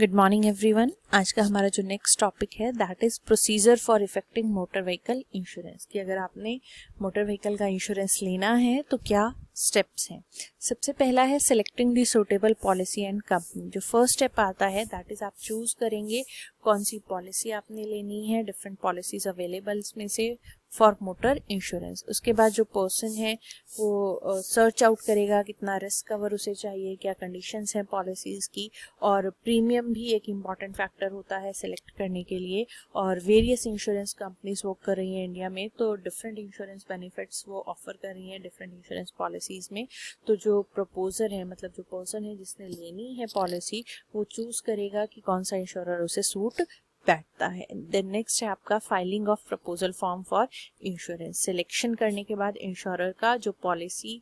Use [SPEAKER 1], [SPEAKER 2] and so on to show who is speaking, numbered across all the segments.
[SPEAKER 1] Good morning everyone. आज का हमारा जो नेक्स्ट टॉपिक है that is procedure for effecting motor vehicle insurance कि अगर आपने मोटर व्हीकल का इंश्योरेंस लेना है तो क्या स्टेप्स हैं सबसे पहला है selecting the suitable policy and company जो फर्स्ट स्टेप आता है दैट इज़ आप चूज़ करेंगे कौन सी पॉलिसी आपने लेनी है डिफरेंट पॉलिसीज अवेलेबल्स में से फॉर मोटर इंश्योरेंस उसके बाद जो पर्सन है वो सर्च आउट करेगा कितना रिस्क कवर उसे चाहिए क्या कंडीशंस हैं पॉलिसीज़ की और प्रीमियम भी एक इम्पॉर्टेंट फैक्टर फैक्टर होता है सेलेक्ट करने के लिए और वेरियस इंश्योरेंस कंपनीज वर्क कर रही हैं इंडिया में तो डिफरेंट इंश्योरेंस बेनिफिट्स वो ऑफर कर रही हैं डिफरेंट इंश्योरेंस पॉलिसीज़ में तो जो प्रपोजर है मतलब जो पर्सन है जिसने लेनी है पॉलिसी वो चूज़ करेगा कि कौन सा इंश्योरर उसे सूट बैठता है देन नेक्स्ट है आपका filing of proposal form for insurance selection करने के बाद इंश्योरर का जो पॉलिसी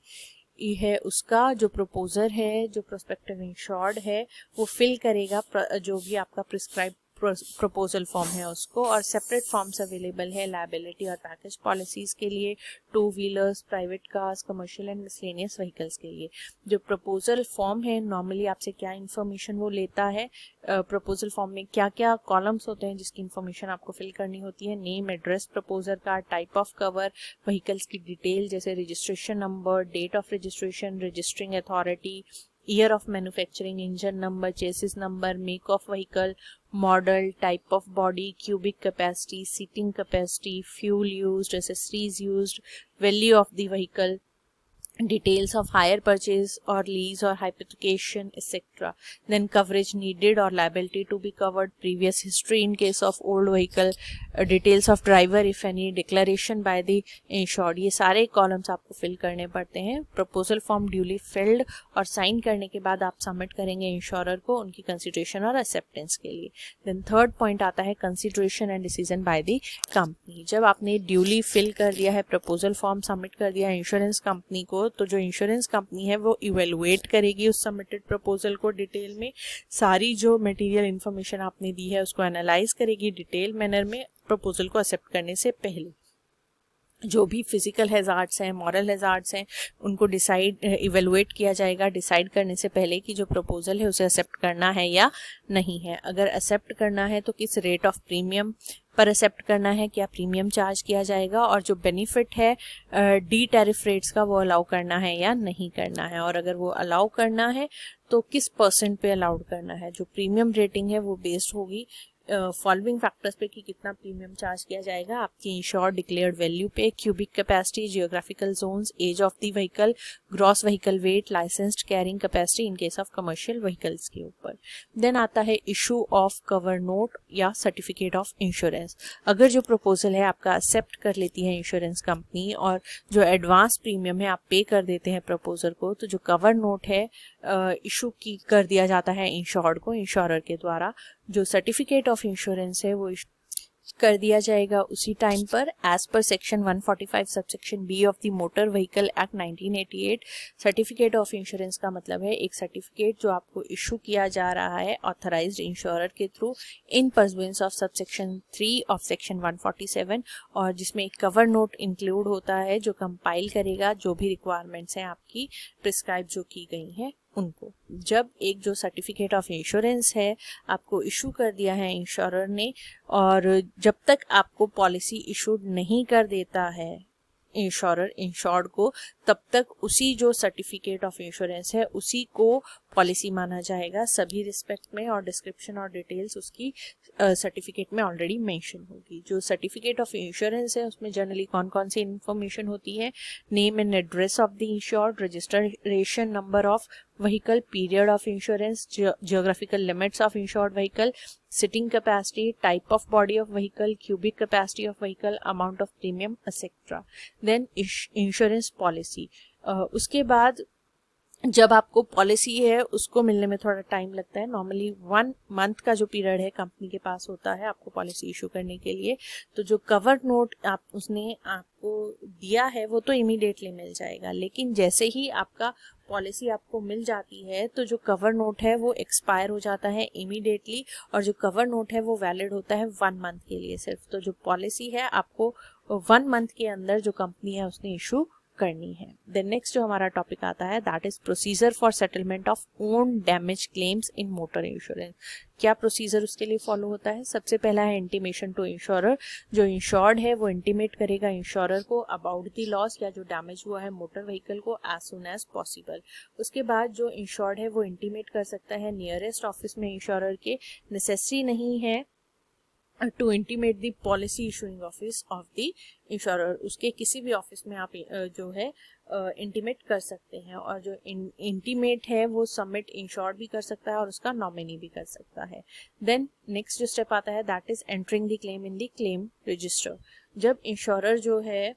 [SPEAKER 1] है उसका जो प्रपोजर है जो प्रोस्पेक्टिव इंश्योर्ड है वो फिल करेगा जो भी आपका प्रिस्क्राइब प्रपोजल फॉर्म है उसको और सेपरेट फॉर्म्स अवेलेबल है लाइबिलिटी और पैकेज पॉलिसीज़ के लिए two wheelers private cars commercial and miscellaneous vehicles के लिए जो प्रपोजल फॉर्म है नॉर्मली आपसे क्या इन्फॉर्मेशन वो लेता है प्रपोजल फॉर्म में क्या क्या कॉलम्स होते हैं जिसकी इन्फॉर्मेशन आपको फिल करनी होती है नेम एड्रेस प्रपोजल का टाइप ऑफ कवर व्हीकल्स की डिटेल जैसे registration number date of registration registering authority year of manufacturing engine number chassis number make of vehicle model, type of body, cubic capacity, seating capacity, fuel used, accessories used, value of the vehicle, details of hire purchase or lease or hypothecation etc then coverage needed or liability to be covered previous history in case of old vehicle uh, details of driver if any declaration by the insured ye sare columns aapko fill karne padte hain proposal form duly filled aur sign karne ke baad aap submit karenge insurer ko unki consideration or acceptance ke liye then third point aata hai consideration and decision by the company jab aapne duly fill kar diya hai proposal form submit कर दिया insurance company ko तो जो insurance company है वो evaluate करेगी उस submitted proposal को detail में सारी जो मटेरियल इन्फॉर्मेशन आपने दी है उसको एनालाइज करेगी डिटेल मैनर में प्रपोजल को एक्सेप्ट करने से पहले जो भी फिजिकल हैज़ार्ड्स हैं मॉरल हैज़ार्ड्स हैं उनको डिसाइड इवेलुएट किया जाएगा डिसाइड करने से पहले कि जो प्रपोजल है उसे एक्सेप्ट करना है या नहीं है अगर एक्सेप्ट करना है तो किस रेट ऑफ प्रीमियम पर एक्सेप्ट करना है क्या प्रीमियम चार्ज किया जाएगा और जो बेनिफिट है डी टेरिफ रेट्स का वो अलाउ करना है या नहीं करना है और अगर वो अलाउ करना है तो किस परसेंट पे अलाउड करना है जो प्रीमियम रेटिंग है वो बेस्ड होगी फॉलोइंग फैक्टर्स पे कि कितना प्रीमियम चार्ज किया जाएगा आपकी इंश्योर डिक्लेयर्ड वैल्यू पे cubic capacity geographical zones age of the vehicle gross vehicle weight licensed carrying capacity in case of commercial vehicles के ऊपर देन आता है इशू ऑफ कवर नोट या सर्टिफिकेट ऑफ इंश्योरेंस अगर जो प्रपोजल है आपका एक्सेप्ट कर लेती है इंश्योरेंस कंपनी और जो एडवांस प्रीमियम है आप पे कर देते हैं प्रपोजल को तो जो कवर नोट है इशू की कर दिया जाता है इंश्योर्ड को इंश्योरर के द्वारा जो सर्टिफिकेट ऑफ इंश्योरेंस है वो कर दिया जाएगा उसी टाइम पर as per section 145 sub section B of the motor vehicle act 1988 certificate of insurance का मतलब है एक सर्टिफिकेट जो आपको इशू किया जा रहा है ऑथराइज्ड इंश्योरर के through in pursuance of sub section three of section 147 और जिसमें एक कवर नोट इंक्लूड होता है जो कंपाइल करेगा जो भी रिक्वायरमेंट्स हैं आपकी प्रिस्क्राइब जो की गई हैं उनको जब एक जो सर्टिफिकेट ऑफ इंश्योरेंस है आपको इशू कर दिया है इंश्योरर ने और जब तक आपको पॉलिसी इशूड नहीं कर देता है इंश्योरर इंश्योर्ड को तब तक उसी जो सर्टिफिकेट ऑफ इंश्योरेंस है उसी को पॉलिसी माना जाएगा सभी रिस्पेक्ट में और डिस्क्रिप्शन और डिटेल्स उसकी सर्टिफिकेट uh, में ऑलरेडी मेंशन होगी जो सर्टिफिकेट ऑफ इंश्योरेंस है उसमें जनरली कौन कौन सी इन्फॉर्मेशन होती है name and address of the insured registration number of vehicle period of insurance ge geographical limits of insured vehicle sitting capacity type of body of vehicle cubic capacity of vehicle amount of premium etc then insurance policy uh, उसके बाद जब आपको policy है उसको मिलने में थोड़ा time लगता है नॉर्मली वन मंथ का जो पीरियड है कंपनी के पास होता है आपको पॉलिसी इशू करने के लिए तो जो कवर नोट आप उसने आपको दिया है वो तो इमीडिएटली मिल जाएगा लेकिन जैसे ही आपका पॉलिसी आपको मिल जाती है तो जो कवर नोट है वो एक्सपायर हो जाता है इमीडिएटली और जो कवर नोट है वो वैलिड होता है वन मंथ के लिए सिर्फ तो जो पॉलिसी है आपको वन मंथ के अंदर जो कंपनी है उसने इशू करनी है देन नेक्स्ट जो हमारा टॉपिक आता है that is procedure for settlement of own damage claims in motor insurance क्या प्रोसीजर उसके लिए फॉलो होता है सबसे पहला है इंटीमेशन टू इंश्योरर जो इंश्योर्ड है वो इंटीमेट करेगा इंश्योरर को अबाउट दी लॉस या जो डैमेज हुआ है मोटर व्हीकल को एज सुन एज पॉसिबल उसके बाद जो इंश्योर्ड है वो इंटीमेट कर सकता है नियरेस्ट ऑफिस में इंश्योरर के नेसेसरी नहीं है to intimate the policy issuing office of the insurer उसके किसी भी ऑफिस में आप जो है इंटीमेट कर सकते हैं और जो इंटीमेट है वो सबमिट इंश्योर भी कर सकता है और उसका नॉमिनी भी कर सकता है देन नेक्स्ट जो स्टेप आता है that is entering the claim in the claim register जब इंश्योर जो है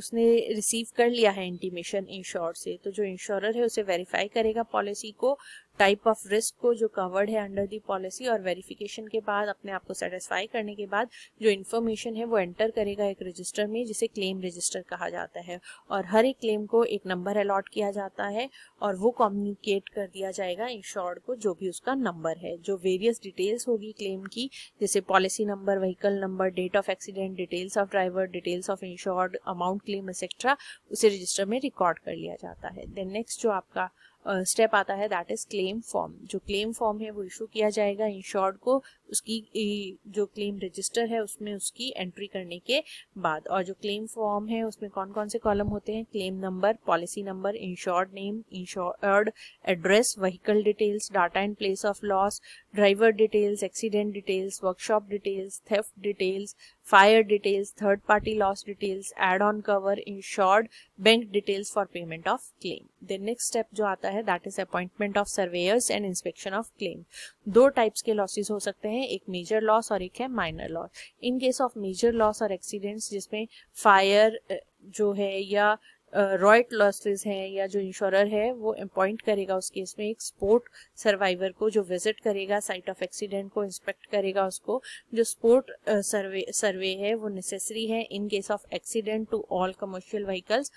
[SPEAKER 1] उसने रिसीव कर लिया है इंटीमेशन इंश्योर से तो जो इंश्योर है उसे वेरीफाई करेगा पॉलिसी को टाइप ऑफ रिस्क को जो कवर्ड है अंडर दी पॉलिसी और वेरिफिकेशन के बाद अपने आप को सेटिस्फाई करने के बाद जो इन्फॉर्मेशन है वो एंटर करेगा एक रजिस्टर में जिसे क्लेम रजिस्टर कहा जाता है और हर एक क्लेम को एक नंबर अलॉट किया जाता है और वो कम्युनिकेट कर दिया जाएगा इंश्योर्ड को जो भी उसका नंबर है जो वेरियस डिटेल्स होगी क्लेम की जैसे policy number vehicle number date of accident details of driver details of insured amount claim etcetera उसे रजिस्टर में रिकॉर्ड कर लिया जाता है देन नेक्स्ट जो आपका स्टेप आता है दैट इज क्लेम फॉर्म जो क्लेम फॉर्म है वो इशू किया जाएगा इंश्योर्ड को उसकी जो क्लेम रजिस्टर है उसमें उसकी एंट्री करने के बाद और जो क्लेम फॉर्म है उसमें कौन कौन से कॉलम होते हैं claim number policy number insured name insured address vehicle details data and place of loss driver details accident details workshop details theft details fire details, third party loss details, add-on cover, insured, bank details for payment of claim. The next step जो आता है that is appointment of surveyors and inspection of claim. दो types के losses हो सकते हैं एक major loss और एक है minor loss. In case of major loss or accidents जिसमें fire जो है या रॉयट लॉसेज हैं या जो इंश्योरर है वो अपॉइंट करेगा उस केस में एक स्पोर्ट सर्वाइवर को जो विजिट करेगा साइट ऑफ एक्सीडेंट को इंस्पेक्ट करेगा उसको जो स्पोर्ट सर्वे सर्वे है वो नेसेसरी है in case of accident to all commercial vehicles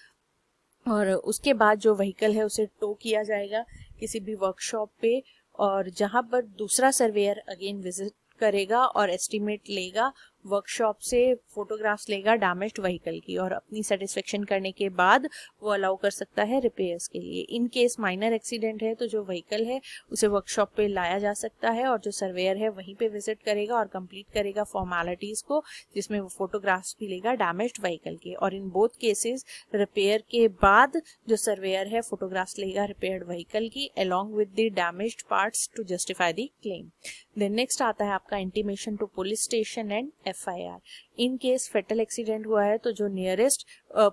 [SPEAKER 1] और उसके बाद जो व्हीकल है उसे टो किया जाएगा किसी भी वर्कशॉप पे और जहाँ पर दूसरा सर्वेयर अगेन विजिट करेगा और एस्टिमेट लेगा वर्कशॉप से फोटोग्राफ्स लेगा डैमेज व्हीकल की और अपनी सेटिस्फेक्शन करने के बाद वो अलाउ कर सकता है रिपेयर्स के लिए इन केस माइनर एक्सीडेंट है तो जो व्हीकल है उसे वर्कशॉप पे लाया जा सकता है और जो सर्वेयर है वहीं पे विजिट करेगा और कंप्लीट करेगा फॉर्मेलिटीज़ को जिसमें वो फोटोग्राफ्स भी लेगा डैमेज व्हीकल के और इन बोथ केसेस रिपेयर के बाद जो सर्वेयर है फोटोग्राफ्स लेगा रिपेयर्ड व्हीकल की along with the damaged parts to justify the claim then next आता है आपका intimation to police station and FIR in case fatal accident हुआ है तो जो नियरेस्ट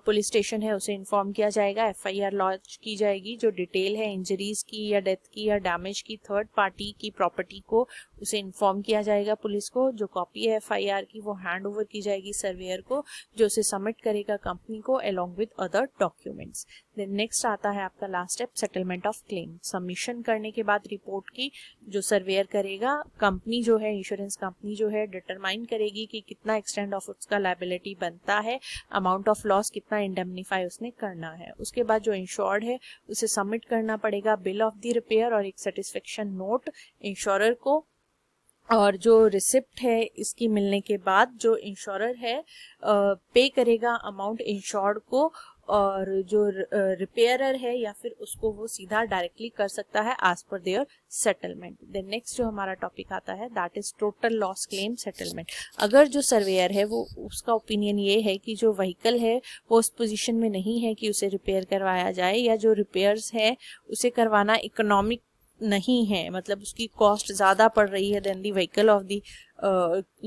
[SPEAKER 1] पुलिस स्टेशन है उसे इन्फॉर्म किया जाएगा एफआईआर लॉन्च की जाएगी जो डिटेल है इंजरीज की या डेथ की या डैमेज की थर्ड पार्टी की प्रॉपर्टी को उसे इन्फॉर्म किया जाएगा पुलिस को जो कॉपी है एफ की वो हैंड ओवर की जाएगी सर्वेयर को जो उसे सबमिट करेगा कंपनी को along with other documents then next आता है आपका last step settlement of claim submission करने के बाद रिपोर्ट की जो सर्वेयर करेगा कंपनी जो है इंश्योरेंस कंपनी जो है डिटरमाइन करेगी कि कितना एक्सटेंड ऑफ उसका लाइबिलिटी बनता है अमाउंट ऑफ लॉस कितना इंडेमनीफाई उसने करना है उसके बाद जो इंश्योर्ड है उसे सबमिट करना पड़ेगा बिल ऑफ द रिपेयर और एक सेटिस्फेक्शन नोट इंश्योरर को और जो रिसिप्ट है इसकी मिलने के बाद जो इंश्योरर है पे करेगा अमाउंट इंश्योर्ड को और जो रिपेयरर है या फिर उसको वो सीधा डायरेक्टली कर सकता है एज पर देयर सेटलमेंट देन नेक्स्ट जो हमारा टॉपिक आता है that is total loss claim settlement अगर जो सर्वेयर है वो उसका ओपिनियन ये है कि जो व्हीकल है वो उस पोजीशन में नहीं है कि उसे रिपेयर करवाया जाए या जो रिपेयर्स है उसे करवाना इकोनॉमिक नहीं है मतलब उसकी कॉस्ट ज़्यादा पड़ रही है then the vehicle of the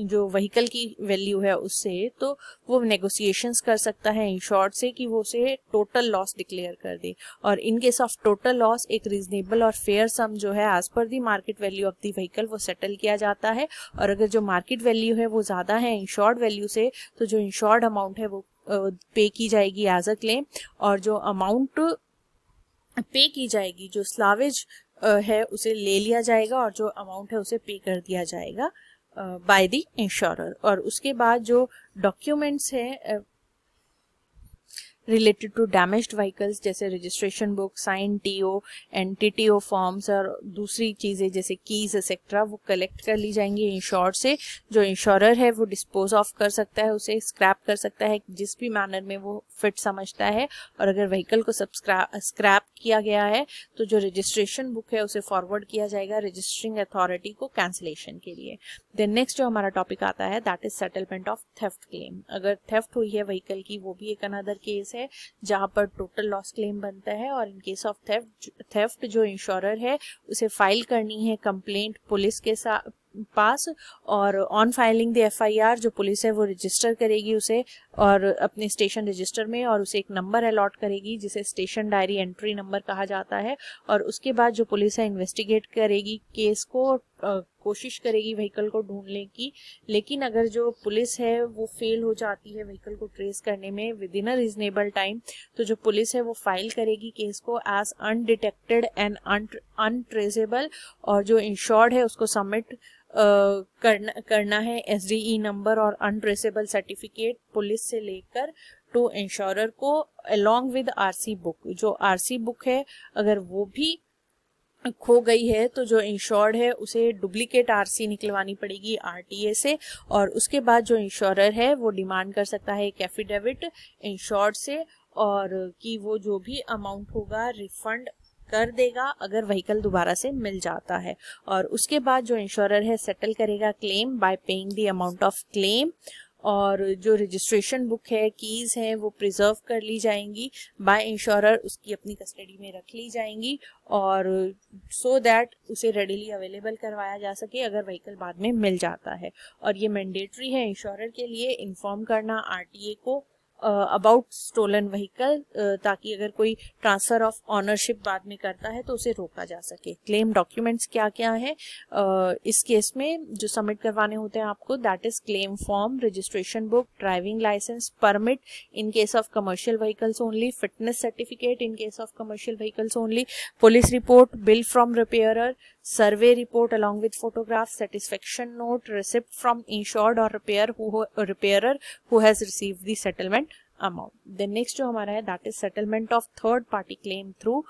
[SPEAKER 1] जो व्हीकल की वैल्यू है उससे तो वो नेगोशिएशंस कर सकता है इन शॉर्ट से कि वो उसे टोटल लॉस डिक्लेयर कर दे और in case of total loss एक रिजनेबल और फेयर सम जो है as per the market value of the vehicle वो सेटल किया जाता है और अगर जो मार्केट वैल्यू है वो ज़्यादा है इंश्योर्ड वैल्यू से तो जो इंश्योर्ड अमाउंट है वो पे की जाएगी एज अ क्लेम और जो अमाउंट पे की जाएगी जो स्लावेज है उसे ले लिया जाएगा और जो अमाउंट है उसे पे कर दिया जाएगा बाय द इंश्योरर और उसके बाद जो डॉक्यूमेंट्स हैं रिलेटेड टू डैमेज व्हीकल्स जैसे T O and T T O forms और दूसरी चीज़ें जैसे कीज एक्सेट्रा वो कलेक्ट कर ली जाएंगी इंश्योर से जो इंश्योरर है वो डिस्पोज ऑफ कर सकता है उसे स्क्रैप कर सकता है जिस भी मैनर में वो फिट समझता है और अगर व्हीकल को स्क्रैप किया गया है तो जो रजिस्ट्रेशन बुक है उसे फॉरवर्ड किया जाएगा रजिस्ट्रिंग अथॉरिटी को कैंसिलेशन के लिए देन नेक्स्ट जो हमारा टॉपिक आता है that is settlement of theft claim अगर थेफ्ट हुई है व्हीकल की वो भी एक अनदर केस है जहाँ पर टोटल लॉस क्लेम बनता है और इन केस ऑफ थेफ्ट जो इंश्योरर है उसे फाइल करनी है कंप्लेंट पुलिस के साथ पास और ऑन फाइलिंग द एफआईआर जो पुलिस है वो रजिस्टर करेगी उसे और अपने स्टेशन रजिस्टर में और उसे एक नंबर अलॉट करेगी जिसे स्टेशन डायरी एंट्री नंबर कहा जाता है और उसके बाद जो पुलिस है इन्वेस्टिगेट करेगी केस को कोशिश करेगी व्हीकल को ढूंढने की लेकिन अगर जो पुलिस है वो फेल हो जाती है व्हीकल को ट्रेस करने में within a reasonable time तो जो पुलिस है वो फाइल करेगी केस को एज अनडिटेक्टेड एंड अनट्रेसेबल और जो इंश्योर्ड है उसको सबमिट करना करना है एस नंबर e और अनट्रेसेबल सर्टिफिकेट पुलिस से लेकर टू इंश्योरर को अलोंग विद आरसी बुक जो आरसी बुक है अगर वो भी खो गई है तो जो इंश्योर्ड है उसे डुप्लीकेट आरसी निकलवानी पड़ेगी आरटीए से और उसके बाद जो इंश्योरर है वो डिमांड कर सकता है एक एफिडेविट इंश्योर्ड से और कि वो जो भी अमाउंट होगा रिफंड कर देगा अगर व्हीकल दोबारा से मिल जाता है और उसके बाद जो इंश्योरर है सेटल करेगा claim by paying the amount of claim और जो रजिस्ट्रेशन बुक है कीज़ हैं वो प्रिजर्व कर ली जाएंगी बाय इंश्योरर उसकी अपनी कस्टडी में रख ली जाएंगी और सो so दैट उसे रेडिली अवेलेबल करवाया जा सके अगर व्हीकल बाद में मिल जाता है और ये मैंडेटरी है इंश्योरर के लिए इन्फॉर्म करना आरटीए को अबाउट स्टोलन व्हीकल ताकि अगर कोई ट्रांसफर ऑफ ऑनरशिप बाद में करता है तो उसे रोका जा सके क्लेम डॉक्यूमेंट्स क्या क्या है uh, इस केस में जो सबमिट करवाने होते हैं आपको that is claim form registration book driving licence permit in case of commercial vehicles only fitness certificate in case of commercial vehicles only police report bill from repair survey report along with photograph, satisfaction note, receipt from insured or repair who, repairer who has received the settlement amount. the next jo hamara hai that is settlement of third party claim through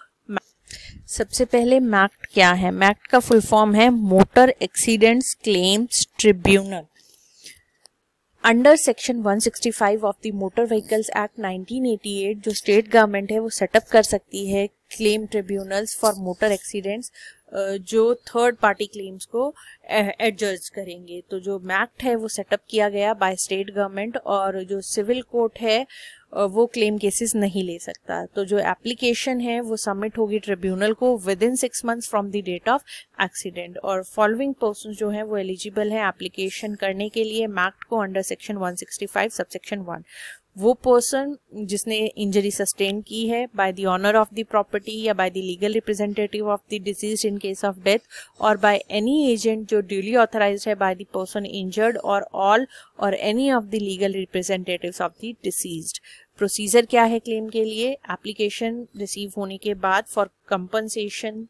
[SPEAKER 1] सबसे पहले मैक्ट क्या है MACT का full form है motor accidents claims tribunal under section 165 of the motor vehicles act 1988 जो state government है वो setup कर सकती है claim tribunals for motor accidents जो थर्ड पार्टी क्लेम्स को एडजस्ट करेंगे तो जो मैक्ट है वो सेटअप किया गया बाय स्टेट गवर्नमेंट और जो सिविल कोर्ट है वो क्लेम केसेस नहीं ले सकता तो जो एप्लीकेशन है वो सबमिट होगी ट्रिब्यूनल को within six months from the date of accident और फॉलोइंग पर्सन जो है वो एलिजिबल है एप्लीकेशन करने के लिए मैक्ट को अंडर सेक्शन 165 सबसेक्शन 1 वो पर्सन जिसने इंजरी सस्टेन की है by the owner of the property या by the legal representative of the deceased in case of death और बाय एनी एजेंट जो ड्यूली ऑथराइज है बाय द पर्सन इंजर्ड और all और any of the legal representative of the deceased procedure क्या है claim के लिए application receive होने के बाद फॉर कंपनसेशन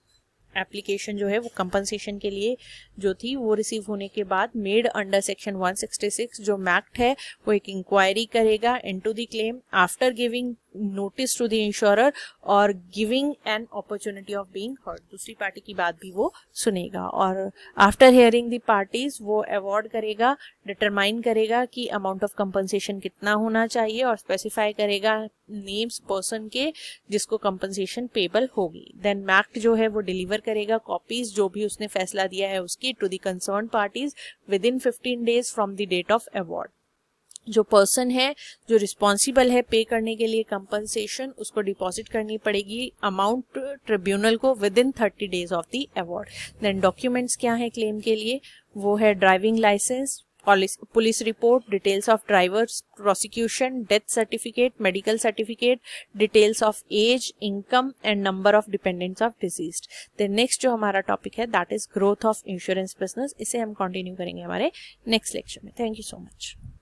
[SPEAKER 1] एप्लीकेशन जो है वो कंपनसेशन के लिए जो थी वो रिसीव होने के बाद मेड अंडर सेक्शन 166 जो मैक्ट है वो एक इंक्वायरी करेगा into the claim after giving notice to the insurer और giving an opportunity of being heard दूसरी पार्टी की बात भी वो सुनेगा और आफ्टर हियरिंग द पार्टीज वो अवार्ड करेगा डिटरमाइन करेगा कि अमाउंट ऑफ कंपनसेशन कितना होना चाहिए और स्पेसिफाई करेगा नेम्स पर्सन के जिसको कंपनसेशन पेबल होगी देन मैक्ट जो है वो डिलीवर करेगा कॉपीज जो भी उसने फैसला दिया है उसकी to the concern parties within fifteen days from the date of award जो पर्सन है जो रिस्पॉन्सिबल है पे करने के लिए कंपनसेशन उसको डिपॉजिट करनी पड़ेगी अमाउंट ट्रिब्यूनल को within thirty days of the award then documents क्या है क्लेम के लिए वो है driving licence police report details of drivers prosecution death certificate medical certificate details of age income and number of dependents of deceased then next जो हमारा topic है that is growth of insurance business इसे हम continue करेंगे हमारे next lecture में thank you so much